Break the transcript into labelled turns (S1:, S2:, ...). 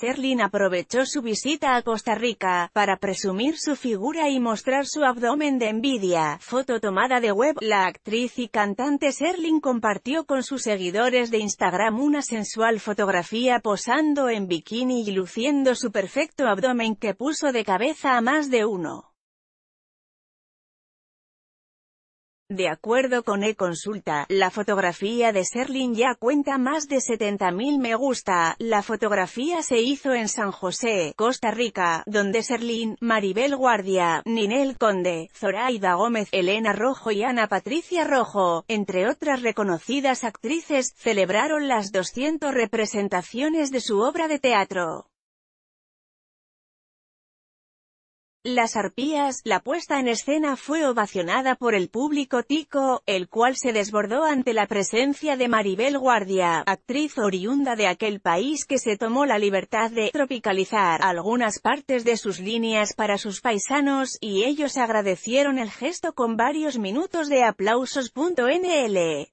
S1: Serlin aprovechó su visita a Costa Rica, para presumir su figura y mostrar su abdomen de envidia. Foto tomada de web, la actriz y cantante Serling compartió con sus seguidores de Instagram una sensual
S2: fotografía posando en bikini y luciendo su perfecto abdomen que puso de cabeza a más de uno. De acuerdo con eConsulta, la fotografía de Serlin ya cuenta más de 70.000
S1: me gusta. La fotografía se hizo en San José, Costa Rica, donde Serlín, Maribel Guardia, Ninel Conde, Zoraida Gómez, Elena Rojo y Ana Patricia
S2: Rojo, entre otras reconocidas actrices, celebraron las 200 representaciones de su obra de teatro. Las arpías, la puesta en escena fue ovacionada por el público tico,
S1: el cual se desbordó ante la presencia de Maribel Guardia, actriz oriunda de aquel país que se tomó la libertad de tropicalizar algunas partes de sus líneas
S2: para sus paisanos, y ellos agradecieron el gesto con varios minutos de aplausos.nl.